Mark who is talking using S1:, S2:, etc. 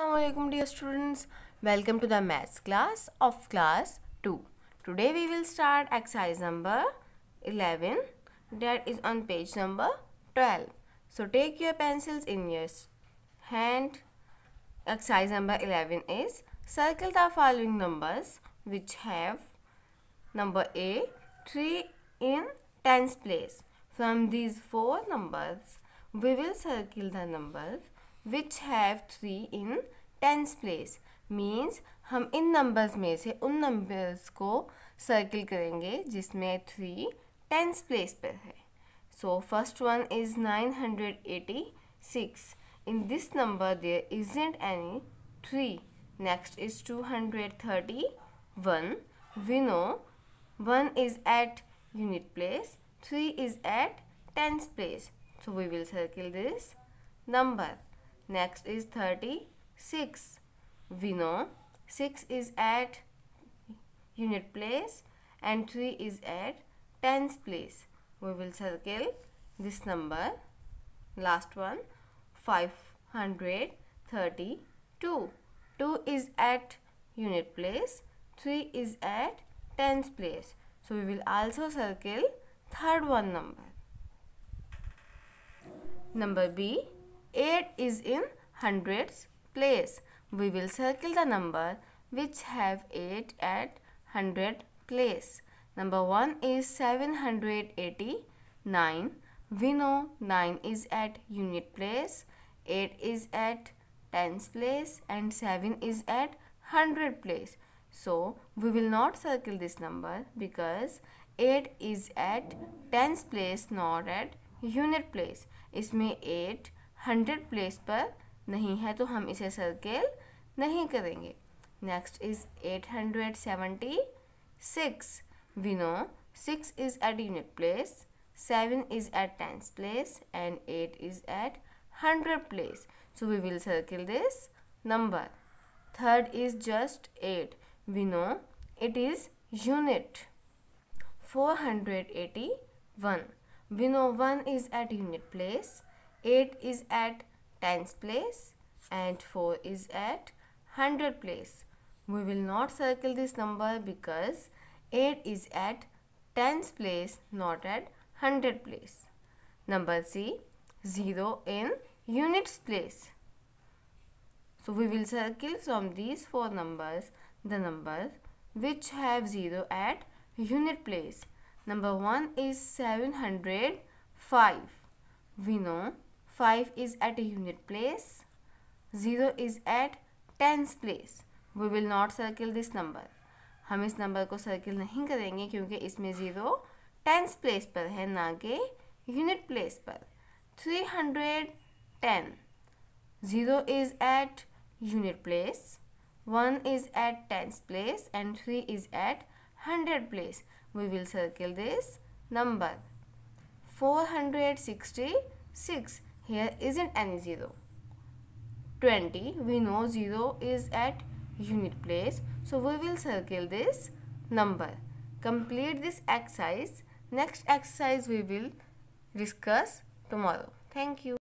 S1: Assalamualaikum dear students. Welcome to the maths class of class 2. Today we will start exercise number 11 that is on page number 12. So take your pencils in your hand. Exercise number 11 is circle the following numbers which have number A 3 in tens place. From these four numbers we will circle the numbers which have 3 in tense place means हम इन numbers में से उन numbers को circle करेंगे जिसमें three tense place पर है so first one is nine hundred eighty six in this number there isn't any three next is two hundred thirty one we know one is at unit place three is at tens place so we will circle this number next is thirty 6. We know 6 is at unit place and 3 is at tens place. We will circle this number. Last one 532. 2 is at unit place. 3 is at tens place. So we will also circle third one number. Number B 8 is in hundreds place. We will circle the number which have 8 at 100 place. Number 1 is 789. We know 9 is at unit place, 8 is at tens place and 7 is at 100 place. So, we will not circle this number because 8 is at tens place not at unit place. इसमें 8 100 place per नहीं है तो हम इसे circle नहीं करेंगे next is eight hundred seventy six we know six is at unit place seven is at tens place and eight is eight hundred place so circle this number third is just eight we know it is unit four hundred eighty one we know one is at unit place eight is at tens place and 4 is at 100 place. We will not circle this number because 8 is at tens place not at 100 place. Number C 0 in units place. So we will circle from these four numbers the numbers which have 0 at unit place. Number 1 is 705. We know five is at a unit place, zero is at tens place. We will not circle this number. हम इस number को circle नहीं करेंगे क्योंकि इसमें zero tense place पर है ना कि यूनिट प्लेस पर three hundred ten zero is at unit place one is at tens place and three is at hundred place we will circle this number four hundred sixty six here isn't any 0. 20 we know 0 is at unit place so we will circle this number. Complete this exercise. Next exercise we will discuss tomorrow. Thank you.